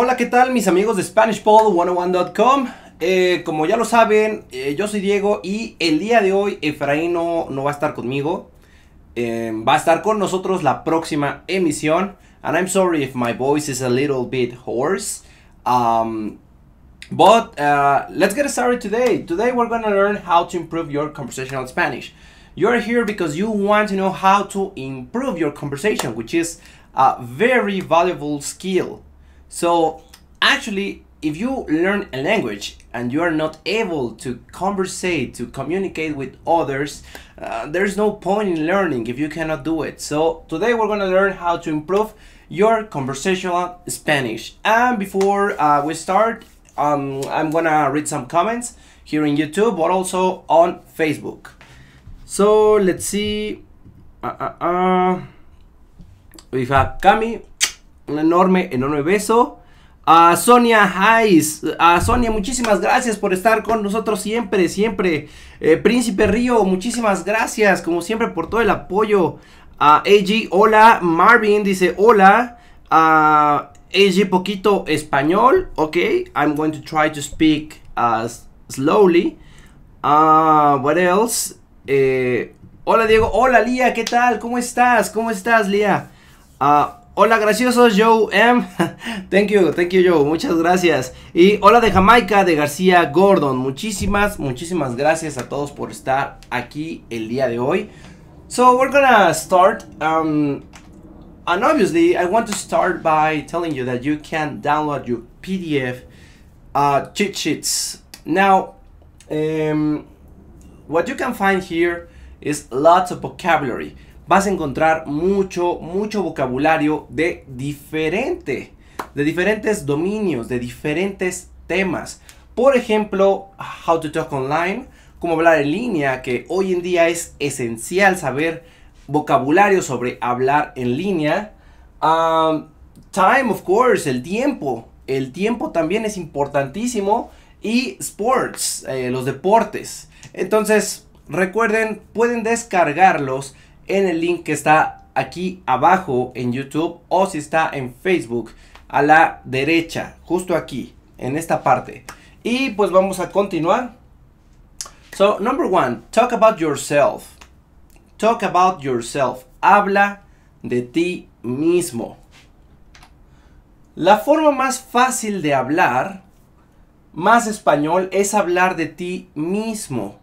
Hola, ¿qué tal mis amigos de SpanishPod101.com? Eh, como ya lo saben, eh, yo soy Diego y el día de hoy Efraín no, no va a estar conmigo. Em, va a estar con nosotros la próxima emisión. And I'm sorry if my voice is a little bit hoarse. Um, but uh, let's get started today. Today we're going to learn how to improve your conversational Spanish. You're here because you want to know how to improve your conversation, which is a very valuable skill. So actually, if you learn a language and you are not able to conversate, to communicate with others, uh, there's no point in learning if you cannot do it. So today we're gonna learn how to improve your conversational Spanish. And before uh, we start, um, I'm gonna read some comments here in YouTube, but also on Facebook. So let's see. Uh, uh, uh. we have Cami Un enorme, enorme beso. A Sonia Hayes, a Sonia, muchísimas gracias por estar con nosotros siempre, siempre. Eh, Príncipe Río, muchísimas gracias, como siempre, por todo el apoyo. A AG, hola. Marvin dice, hola. A AG, poquito español. Ok, I'm going to try to speak as uh, slowly. Uh, what else? Eh, hola Diego, hola Lía, ¿qué tal? ¿Cómo estás? ¿Cómo estás Lía? Uh, Hola graciosos, Joe M. thank you, thank you Joe, muchas gracias. Y hola de Jamaica, de García Gordon. Muchísimas, muchísimas gracias a todos por estar aquí el día de hoy. So we're gonna start, um, and obviously I want to start by telling you that you can download your PDF uh, cheat sheets. Now, um, what you can find here is lots of vocabulary vas a encontrar mucho, mucho vocabulario de diferente, de diferentes dominios, de diferentes temas. Por ejemplo, how to talk online, cómo hablar en línea, que hoy en día es esencial saber vocabulario sobre hablar en línea. Um, time, of course, el tiempo. El tiempo también es importantísimo. Y sports, eh, los deportes. Entonces, recuerden, pueden descargarlos en el link que está aquí abajo en YouTube o si está en Facebook a la derecha, justo aquí, en esta parte. Y pues vamos a continuar. So, number one, talk about yourself. Talk about yourself. Habla de ti mismo. La forma más fácil de hablar más español es hablar de ti mismo.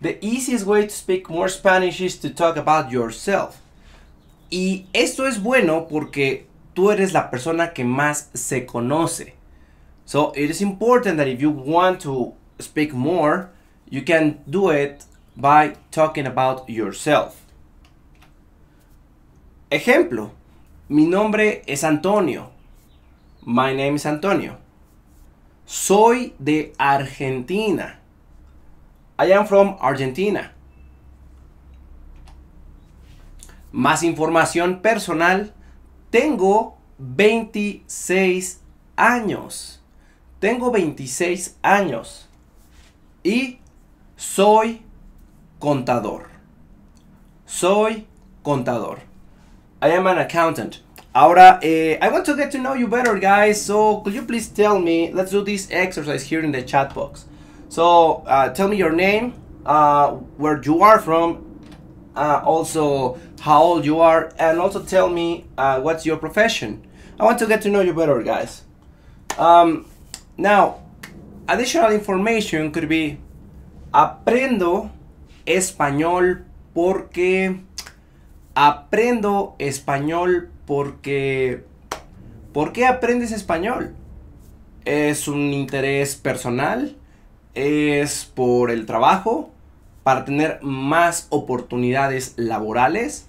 The easiest way to speak more Spanish is to talk about yourself. Y esto es bueno porque tú eres la persona que más se conoce. So it is important that if you want to speak more, you can do it by talking about yourself. Ejemplo, mi nombre es Antonio. My name is Antonio. Soy de Argentina. I am from Argentina. Más información personal. Tengo 26 años. Tengo 26 años. Y soy contador. Soy contador. I am an accountant. Ahora, eh, I want to get to know you better, guys. So, could you please tell me? Let's do this exercise here in the chat box. So uh, tell me your name, uh, where you are from, uh, also how old you are, and also tell me uh, what's your profession. I want to get to know you better, guys. Um, now, additional information could be aprendo español porque aprendo español porque ¿Por qué aprendes español? ¿Es un interés personal? es por el trabajo, para tener más oportunidades laborales.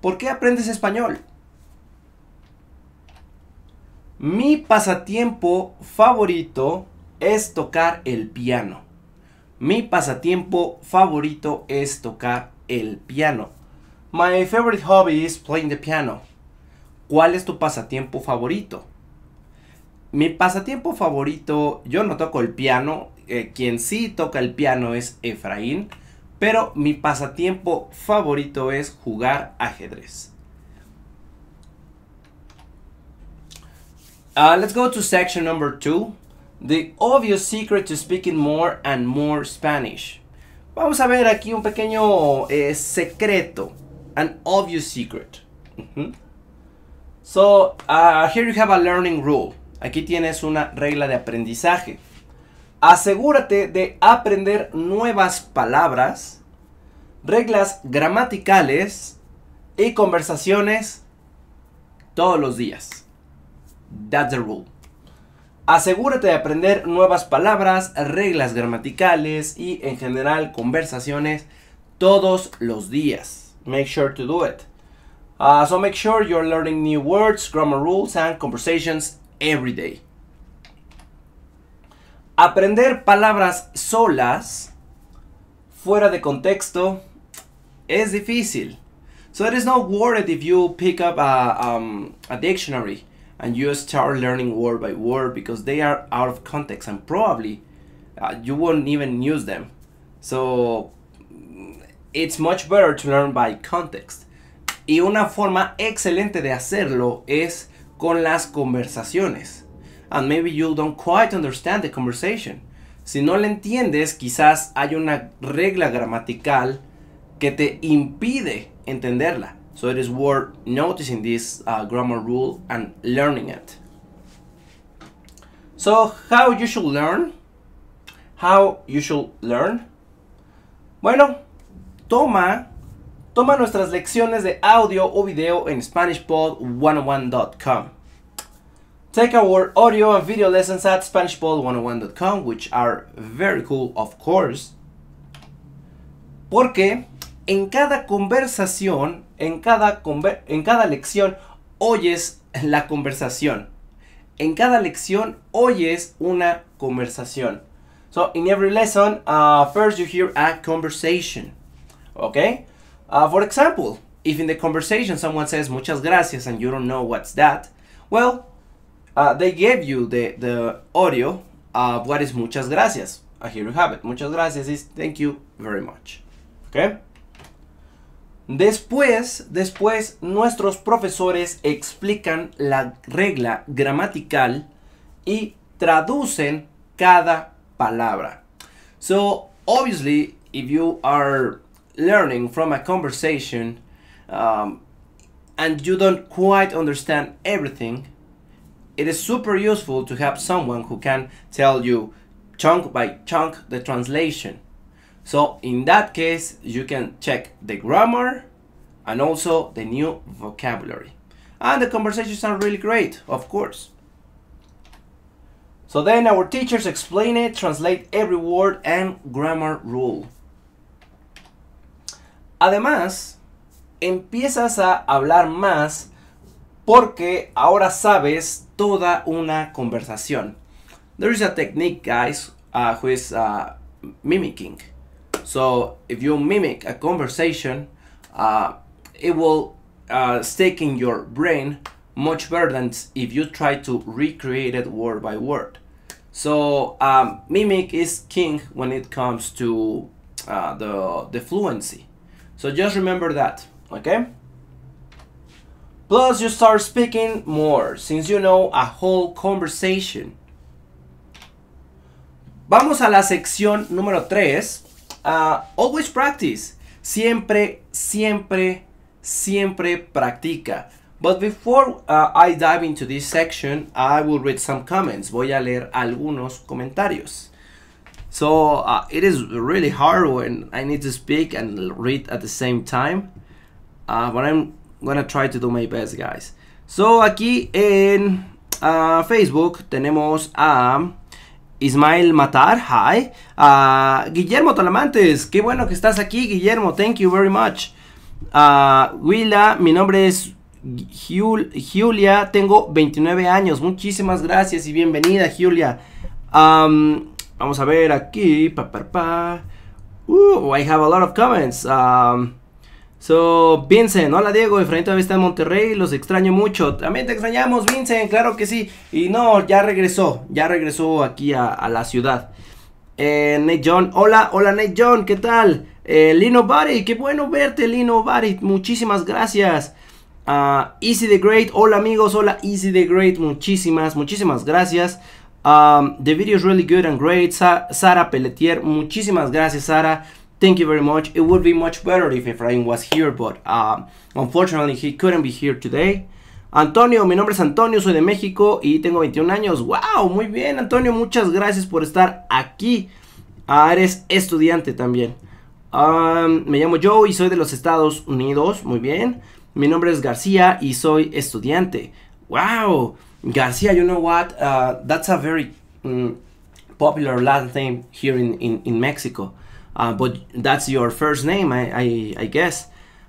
¿Por qué aprendes español? Mi pasatiempo favorito es tocar el piano. Mi pasatiempo favorito es tocar el piano. My favorite hobby is playing the piano. ¿Cuál es tu pasatiempo favorito? Mi pasatiempo favorito, yo no toco el piano, eh, quien sí toca el piano es Efraín, pero mi pasatiempo favorito es jugar ajedrez. Uh, let's go to section number two. The obvious secret to speaking more and more Spanish. Vamos a ver aquí un pequeño eh, secreto. An obvious secret. So, uh, here you have a learning rule. Aquí tienes una regla de aprendizaje asegúrate de aprender nuevas palabras, reglas gramaticales y conversaciones todos los días. That's the rule. Asegúrate de aprender nuevas palabras, reglas gramaticales y en general conversaciones todos los días. Make sure to do it. Ah, so make sure you're learning new words, grammar rules and conversations every day. Aprender palabras solas, fuera de contexto, es difícil. So it is not worth if you pick up a, um, a dictionary and you start learning word by word because they are out of context and probably uh, you won't even use them. So it's much better to learn by context. Y una forma excelente de hacerlo es con las conversaciones. and maybe you don't quite understand the conversation. Si no le entiendes, quizás hay una regla gramatical que te impide entenderla. So it is worth noticing this uh, grammar rule and learning it. So how you should learn? How you should learn? Bueno, toma toma nuestras lecciones de audio o video en SpanishPod101.com. Take our audio and video lessons at SpanishBall101.com, which are very cool, of course. Porque en cada conversación, en cada, conver en cada lección, oyes la conversación. En cada lección, oyes una conversación. So, in every lesson, uh, first you hear a conversation. Okay? Uh, for example, if in the conversation someone says muchas gracias and you don't know what's that, well, uh, they gave you the, the audio of what is muchas gracias. Uh, here you have it. Muchas gracias is thank you very much. Okay. Después, después, nuestros profesores explican la regla gramatical y traducen cada palabra. So, obviously, if you are learning from a conversation um, and you don't quite understand everything, it is super useful to have someone who can tell you chunk by chunk the translation. So in that case, you can check the grammar and also the new vocabulary. And the conversations are really great, of course. So then our teachers explain it, translate every word and grammar rule. Además, empiezas a hablar más porque ahora sabes toda una conversación. There is a technique, guys, uh, who is uh, mimicking. So if you mimic a conversation, uh, it will uh, stick in your brain much better than if you try to recreate it word by word. So um, mimic is king when it comes to uh, the, the fluency. So just remember that, okay? Plus, you start speaking more, since you know a whole conversation. Vamos a la sección número 3. Uh, always practice. Siempre, siempre, siempre practica. But before uh, I dive into this section, I will read some comments. Voy a leer algunos comentarios. So uh, it is really hard when I need to speak and read at the same time. Uh, but I'm gonna try to do my best, guys. So, aquí en ah, Facebook tenemos a Ismael Matar, hi. Ah, Guillermo Tolamantes, qué bueno que estás aquí, Guillermo, thank you very much. Ah, Willa, mi nombre es Julia, tengo 29 años, muchísimas gracias y bienvenida, Julia. vamos a ver aquí, pa, pa, pa. Uh, I have a lot of comments. So, Vincent, hola Diego, frente a vista en Monterrey, los extraño mucho. También te extrañamos, Vincent, claro que sí. Y no, ya regresó, ya regresó aquí a, la ciudad. Eh, Nate John, hola, hola Nate John, ¿qué tal? Eh, Lino Barry qué bueno verte, Lino Barry muchísimas gracias. Ah, Easy the Great, hola amigos, hola Easy the Great, muchísimas, muchísimas gracias. Um, the video is really good and great, Sara Pelletier, muchísimas gracias Sara. Thank you very much. It would be much better if Efraín was here, but um, unfortunately he couldn't be here today. Antonio, mi nombre es Antonio, soy de México y tengo 21 años. ¡Wow! Muy bien, Antonio, muchas gracias por estar aquí. Ah, eres estudiante también. Um, me llamo Joe y soy de los Estados Unidos. Muy bien. Mi nombre es García y soy estudiante. ¡Wow! García, you know what? Uh, that's a very mm, popular last name here in, in, in Mexico. Uh, but that's your first name, I, guess.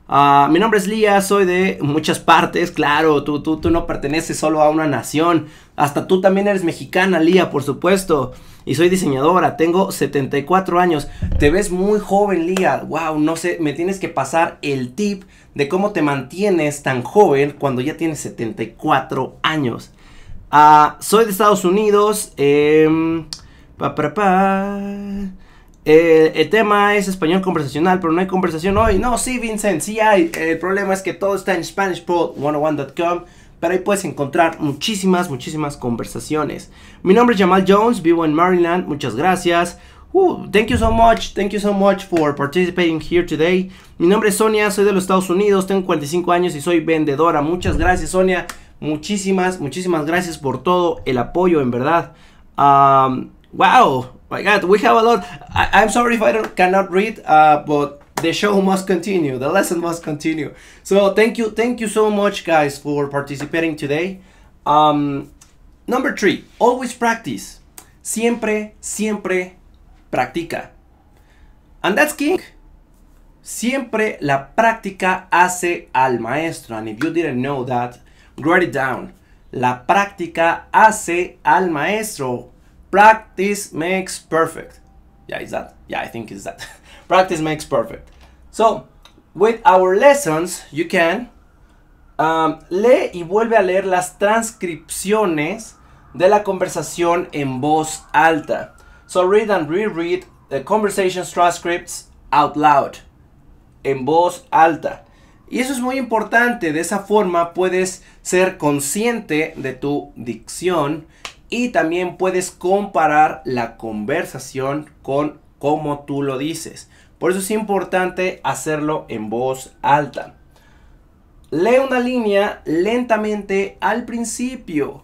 Uh, mi nombre es Lía, soy de muchas partes, claro, tú, tú, tú no perteneces solo a una nación, hasta tú también eres mexicana, Lía, por supuesto. Y soy diseñadora, tengo 74 años, te ves muy joven, Lía, wow, no sé, me tienes que pasar el tip de cómo te mantienes tan joven cuando ya tienes 74 años. Uh, soy de Estados Unidos, em, pa, eh, el tema es español conversacional, pero no hay conversación hoy. No, sí, Vincent, sí hay. El problema es que todo está en SpanishPod101.com. Pero ahí puedes encontrar muchísimas, muchísimas conversaciones. Mi nombre es Jamal Jones, vivo en Maryland. Muchas gracias. Uh, thank you so much, thank you so much for participating here today. Mi nombre es Sonia, soy de los Estados Unidos, tengo 45 años y soy vendedora. Muchas gracias, Sonia. Muchísimas, muchísimas gracias por todo el apoyo, en verdad. Um, wow, My God, we have a lot. I, am sorry if I don't cannot read, uh, but the show must continue. The lesson must continue. So thank you, thank you so much, guys, for participating today. Um, number three, always practice. Siempre, siempre practica. And that's king. Siempre la práctica hace al maestro. And if you didn't know that, write it down. La práctica hace al maestro. Practice makes perfect. Yeah, is that? Yeah, I think it's that. Practice makes perfect. So, with our lessons, you can um, lee y vuelve a leer las transcripciones de la conversación en voz alta. So, read and reread the conversation transcripts out loud. En voz alta. Y eso es muy importante, de esa forma puedes ser consciente de tu dicción y también puedes comparar la conversación con cómo tú lo dices. Por eso es importante hacerlo en voz alta. Lee una línea lentamente al principio.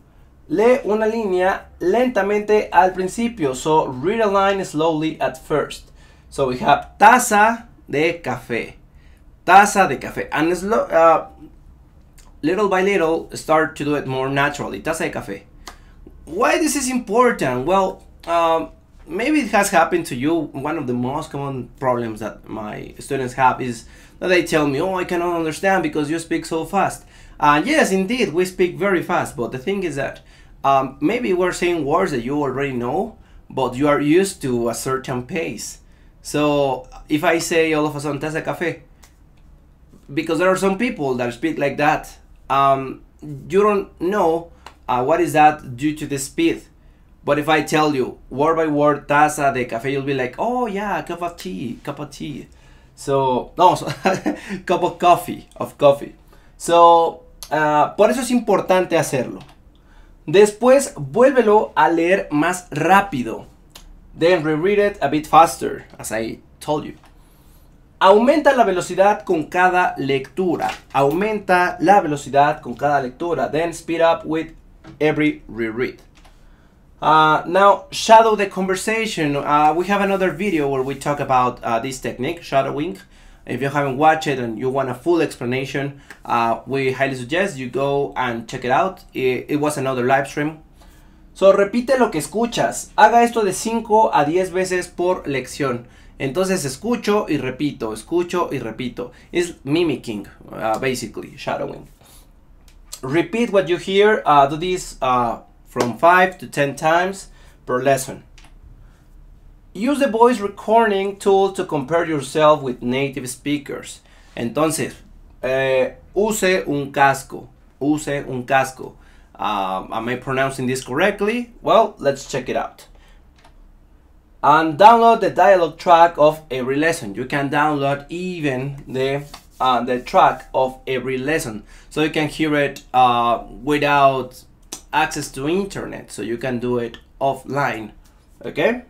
Lee una línea lentamente al principio. So read a line slowly at first. So we have taza de café. Taza de café. And uh, little by little start to do it more naturally. Taza de café. why this is important? Well, um, maybe it has happened to you. One of the most common problems that my students have is that they tell me, oh, I cannot understand because you speak so fast. And uh, yes, indeed, we speak very fast, but the thing is that um, maybe we're saying words that you already know, but you are used to a certain pace. So if I say all of a sudden taza café, because there are some people that speak like that, um, you don't know Uh, what is that due to the speed? But if I tell you word by word taza de café, you'll be like, oh yeah, cup of tea, cup of tea. So, no, cup of coffee, of coffee. So, uh, por eso es importante hacerlo. Después, vuélvelo a leer más rápido. Then reread it a bit faster, as I told you. Aumenta la velocidad con cada lectura. Aumenta la velocidad con cada lectura. Then speed up with every reread. Uh, now, shadow the conversation. Uh, we have another video where we talk about uh, this technique, shadowing. If you haven't watched it and you want a full explanation, uh, we highly suggest you go and check it out. It, it, was another live stream. So, repite lo que escuchas. Haga esto de 5 a 10 veces por lección. Entonces, escucho y repito, escucho y repito. It's mimicking, uh, basically, shadowing repeat what you hear. Uh, do this uh, from 5 to 10 times per lesson. Use the voice recording tool to compare yourself with native speakers. Entonces, eh, use un casco. Use un casco. Um, am I pronouncing this correctly? Well, let's check it out. And download the dialogue track of every lesson. You can download even the uh, the track of every lesson so you can hear it uh, without access to internet so you can do it offline okay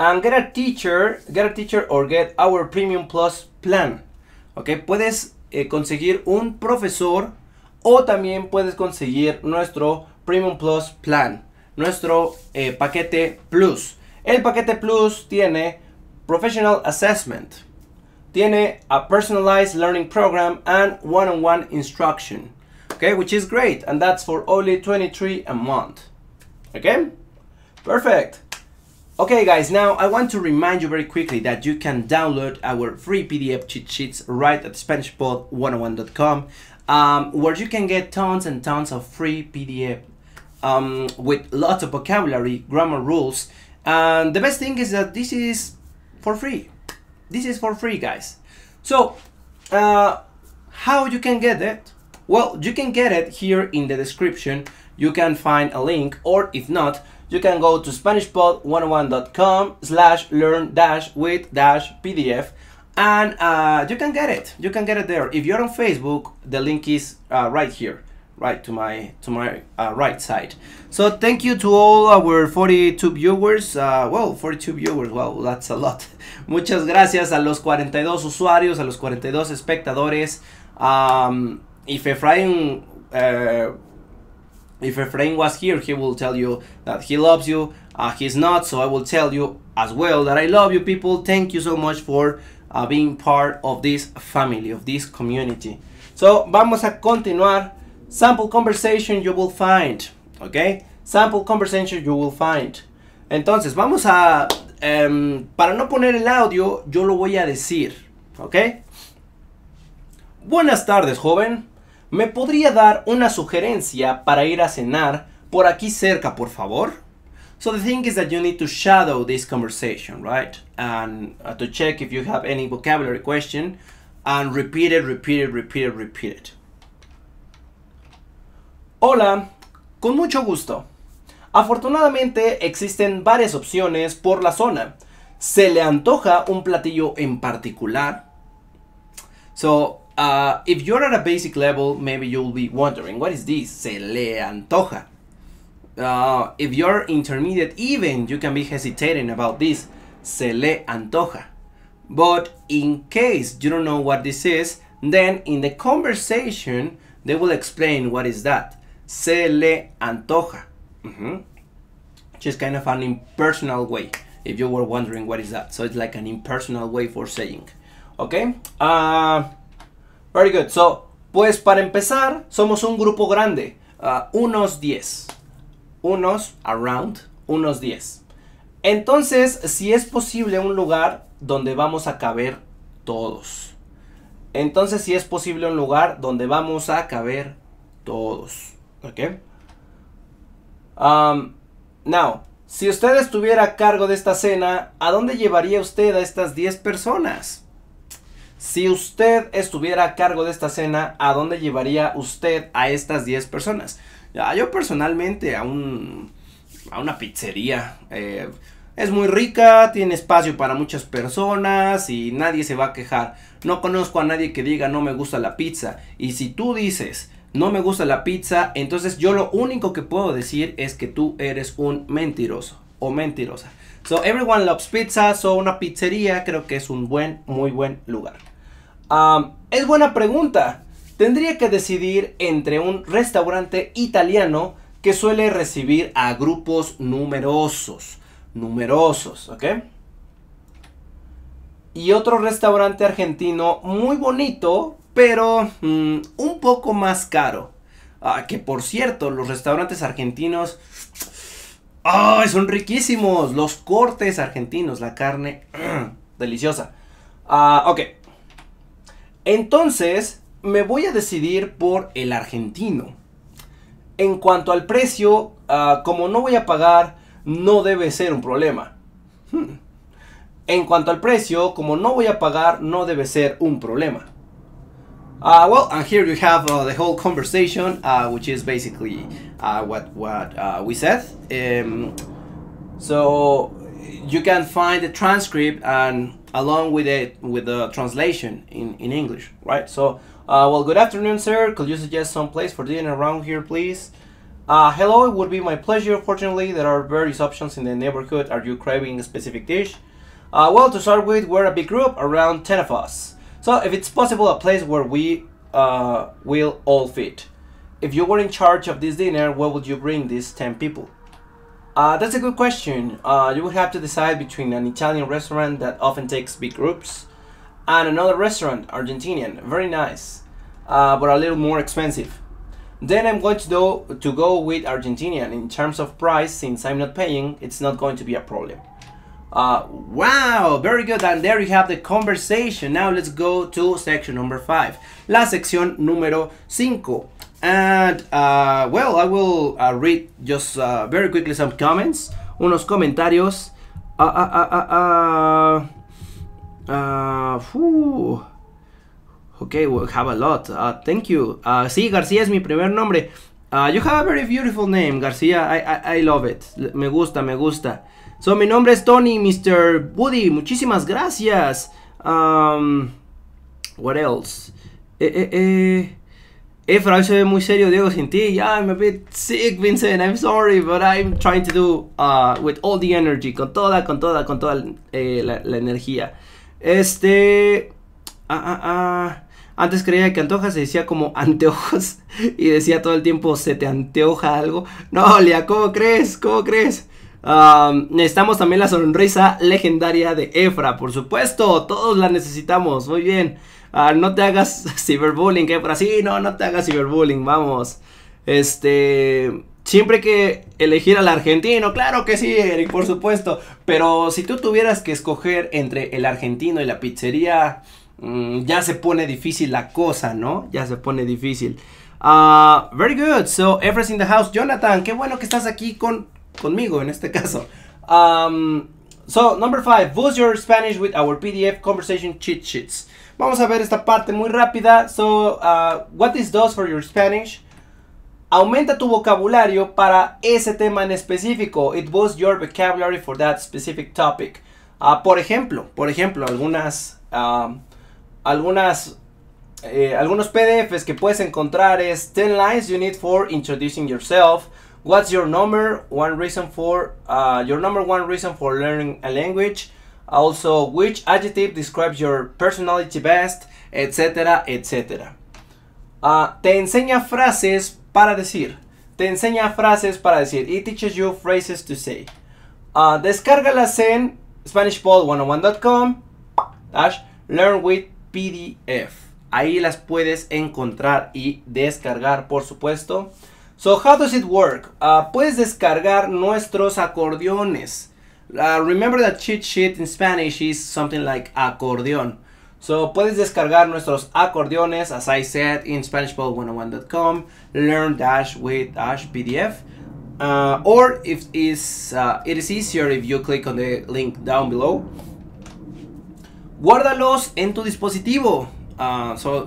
and get a teacher get a teacher or get our premium plus plan okay puedes eh, conseguir un profesor o también puedes conseguir nuestro premium plus plan nuestro eh, paquete plus el paquete plus tiene professional assessment tiene a personalized learning program and one-on-one -on -one instruction, okay, which is great, and that's for only 23 a month, okay? Perfect. Okay guys, now I want to remind you very quickly that you can download our free PDF cheat sheets right at SpanishPod101.com um, where you can get tons and tons of free PDF um, with lots of vocabulary, grammar rules, and the best thing is that this is for free. This is for free, guys. So, uh, how you can get it? Well, you can get it here in the description. You can find a link, or if not, you can go to SpanishPod101.com slash learn dash with dash PDF and uh, you can get it. You can get it there. If you're on Facebook, the link is uh, right here right to my to my uh, right side so thank you to all our 42 viewers uh, well 42 viewers well that's a lot muchas gracias a los 42 usuarios a los 42 espectadores um, if Efraín uh, if Efraín was here he will tell you that he loves you uh, he's not so I will tell you as well that I love you people thank you so much for uh, being part of this family of this community so vamos a continuar sample conversation you will find, okay? Sample conversation you will find. Entonces, vamos a, um, para no poner el audio, yo lo voy a decir, ¿ok? Buenas tardes, joven. ¿Me podría dar una sugerencia para ir a cenar por aquí cerca, por favor? So the thing is that you need to shadow this conversation, right? And uh, to check if you have any vocabulary question and repeat it, repeat it, repeat it, repeat it. Hola, con mucho gusto. Afortunadamente existen varias opciones por la zona. ¿Se le antoja un platillo en particular? So, uh, if you're at a basic level, maybe you'll be wondering, what is this? Se le antoja. Uh, if you're intermediate, even you can be hesitating about this. Se le antoja. But in case you don't know what this is, then in the conversation, they will explain what is that se le antoja. which is kind of an impersonal way, if you were wondering what is that. So it's like an impersonal way for saying. Okay? Ah, very good. So, pues para empezar, somos un grupo grande. Ah, unos 10. Unos, around, unos 10. Entonces, si es posible un lugar donde vamos a caber todos. Entonces, si es posible un lugar donde vamos a caber todos. Ok. Um, now, si usted estuviera a cargo de esta cena, ¿a dónde llevaría usted a estas 10 personas? Si usted estuviera a cargo de esta cena, ¿a dónde llevaría usted a estas 10 personas? Ah, yo personalmente a, un, a una pizzería. Eh, es muy rica, tiene espacio para muchas personas y nadie se va a quejar. No conozco a nadie que diga no me gusta la pizza. Y si tú dices no me gusta la pizza, entonces yo lo único que puedo decir es que tú eres un mentiroso o mentirosa. So everyone loves pizza, so una pizzería creo que es un buen, muy buen lugar. es buena pregunta. Tendría que decidir entre un restaurante italiano que suele recibir a grupos numerosos, numerosos, ¿ok? Y otro restaurante argentino muy bonito, pero mm, un poco más caro. Ah, que por cierto, los restaurantes argentinos ah, son riquísimos! Los cortes argentinos, la carne. Mm, deliciosa. Ah, ok. Entonces, me voy a decidir por el argentino. En cuanto al precio, como no voy a pagar, no debe ser un problema. En cuanto al precio, como no voy a pagar, no debe ser un problema. Uh, well, and here you have uh, the whole conversation, uh, which is basically uh, what what uh, we said. Um, so you can find the transcript and along with it with the translation in in English, right? So, uh, well, good afternoon, sir. Could you suggest some place for dinner around here, please? hello, it would be my pleasure. Fortunately, there are various options in the neighborhood. Are you craving a specific dish? well, to start with, we're a big group, around 10 of us. So if it's possible, a place where we uh, will all fit. If you were in charge of this dinner, where would you bring these 10 people? Uh, that's a good question. Uh, you would have to decide between an Italian restaurant that often takes big groups and another restaurant, Argentinian, very nice, uh, but a little more expensive. Then I'm going to, do, to go with Argentinian in terms of price, since I'm not paying, it's not going to be a problem. Uh, wow, very good. And there you have the conversation. Now let's go to section number five. La sección número cinco. And uh, well, I will uh, read just uh, very quickly some comments, unos comentarios. Uh, uh, uh, uh, uh, whew. okay, we have a lot. Uh, thank you. Uh, sí, García es mi primer nombre. Uh, you have a very beautiful name, García. I, I, I love it. Me gusta, me gusta. So, mi nombre es Tony, Mr. Woody. Muchísimas gracias. Um, what else? Eh, eh, eh. Efra, eh, se ve muy serio, Diego, sin ti. Yeah, I'm a bit sick, Vincent. I'm sorry, but I'm trying to do uh, with all the energy. Con toda, con toda, con toda eh, la, energía. Este. Ah, ah, ah, Antes creía que antojas se decía como anteojos y decía todo el tiempo se te anteoja algo. No, Lea, ¿cómo crees? ¿Cómo crees? necesitamos también la sonrisa legendaria de Efra, por supuesto, todos la necesitamos, muy bien. Ah, no te hagas ciberbullying, Efra, sí, no, no te hagas ciberbullying, vamos. Este, siempre que elegir al argentino, claro que sí, Eric, por supuesto. Pero si tú tuvieras que escoger entre el argentino y la pizzería, mm, ya se pone difícil la cosa, ¿no? Ya se pone difícil. Ah, very good, so Efra's in the house. Jonathan, qué bueno que estás aquí con conmigo en este caso. Um, so, number five, boost your Spanish with our PDF conversation cheat sheets. Vamos a ver esta parte muy rápida. So, uh, what this does for your Spanish? Aumenta tu vocabulario para ese tema en específico. It boosts your vocabulary for that specific topic. Uh, por ejemplo, por ejemplo, algunas, um, algunas eh, algunos PDFs que puedes encontrar es 10 lines you need for introducing yourself, What's your number one reason for uh, your number one reason for learning a language? Also, which adjective describes your personality best, etc., etcétera. Uh, te enseña frases para decir. Te enseña frases para decir. It teaches you phrases to say. Uh, descárgalas en SpanishPod101.com learn with PDF. Ahí las puedes encontrar y descargar, por supuesto. So how does it work? Uh, puedes descargar nuestros acordeones. Uh, remember that cheat sheet in Spanish is something like acordeón. So puedes descargar nuestros acordeones, as I said, in SpanishPod101.com, dash learn-with-pdf. Uh, or if is, uh, it is easier if you click on the link down below. Guárdalos en tu dispositivo. Uh, so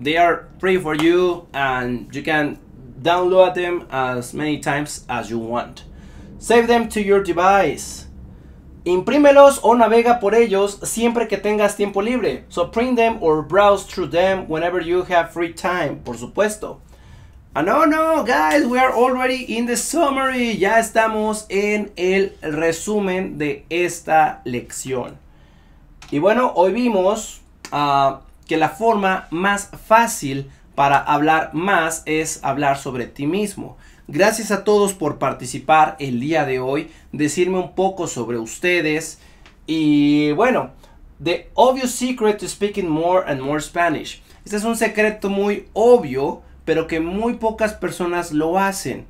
they are free for you and you can download them as many times as you want. Save them to your device. Imprímelos o navega por ellos siempre que tengas tiempo libre. So print them or browse through them whenever you have free time, por supuesto. Ah, no, no, guys, we are already in the summary. Ya estamos en el resumen de esta lección. Y bueno, hoy vimos ah, que la forma más fácil para hablar más es hablar sobre ti mismo. Gracias a todos por participar el día de hoy, decirme un poco sobre ustedes y bueno, The Obvious Secret to Speaking More and More Spanish. Este es un secreto muy obvio, pero que muy pocas personas lo hacen.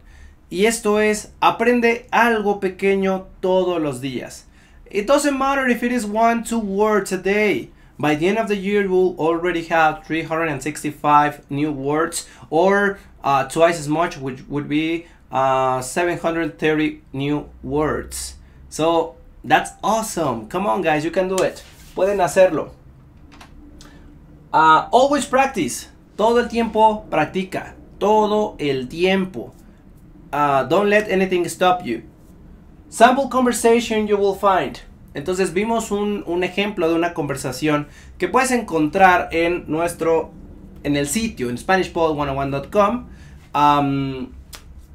Y esto es, aprende algo pequeño todos los días. It doesn't matter if it is one, two words a day. By the end of the year, we will already have 365 new words or uh, twice as much, which would be uh, 730 new words. So that's awesome. Come on, guys, you can do it. Pueden hacerlo. Uh, always practice. Todo el tiempo practica. Todo el tiempo. Uh, don't let anything stop you. Sample conversation you will find. Entonces vimos un, ejemplo de una conversación que puedes encontrar en nuestro, en el sitio, en SpanishPod101.com. Um,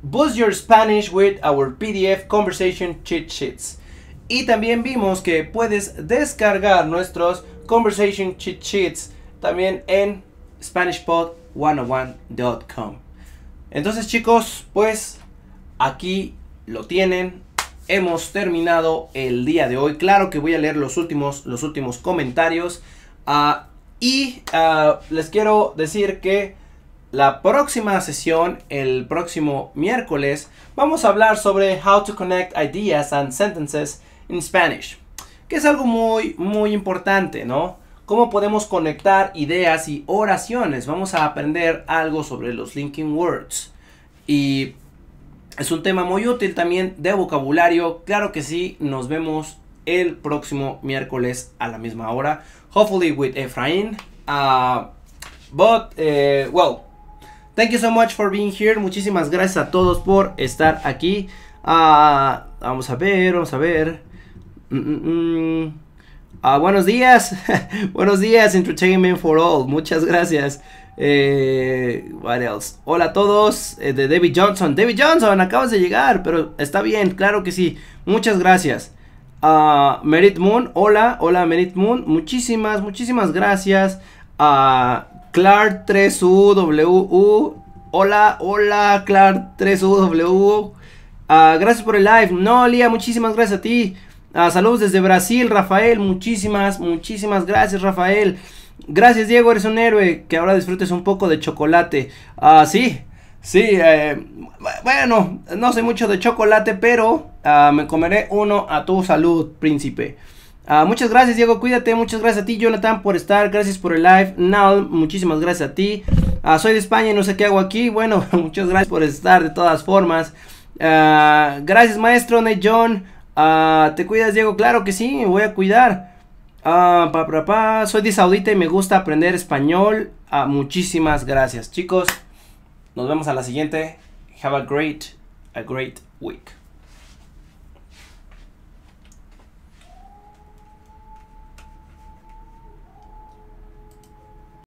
boost your Spanish with our PDF conversation cheat sheets. Y también vimos que puedes descargar nuestros conversation cheat sheets también en SpanishPod101.com. Entonces chicos, pues aquí lo tienen hemos terminado el día de hoy. Claro que voy a leer los últimos, los últimos comentarios. Ah, y ah, les quiero decir que la próxima sesión, el próximo miércoles, vamos a hablar sobre how to connect ideas and sentences in Spanish. Que es algo muy, muy importante, ¿no? Cómo podemos conectar ideas y oraciones. Vamos a aprender algo sobre los linking words. Y es un tema muy útil también de vocabulario. Claro que sí, nos vemos el próximo miércoles a la misma hora. Hopefully with Efraín. Ah, but, eh, well, thank you so much for being here. Muchísimas gracias a todos por estar aquí. Ah, vamos a ver, vamos a ver. Mm, mm, mm. Ah, buenos días. buenos días, Entertainment for All. Muchas gracias. Eh, what else? Hola a todos eh, de David Johnson. David Johnson, acabas de llegar, pero está bien, claro que sí. Muchas gracias. a ah, Merit Moon, hola, hola Merit Moon. Muchísimas, muchísimas gracias. A ah, Clark3UWU, hola, hola Clark3UW. Ah, gracias por el live. No, Lía, muchísimas gracias a ti. saludos desde Brasil, Rafael. Muchísimas, muchísimas gracias, Rafael. Gracias Diego, eres un héroe, que ahora disfrutes un poco de chocolate. Ah, sí, sí, eh, bueno, no sé mucho de chocolate, pero ah, me comeré uno a tu salud, príncipe. Ah, muchas gracias Diego, cuídate, muchas gracias a ti Jonathan por estar, gracias por el live, Now, muchísimas gracias a ti. Ah, soy de España y no sé qué hago aquí, bueno, muchas gracias por estar de todas formas. gracias maestro, Ned John, ¿te cuidas Diego? Claro que sí, voy a cuidar. Ah, pa, Soy de Saudita y me gusta aprender español. Ah, muchísimas gracias, chicos. Nos vemos a la siguiente. Have a great, a great week.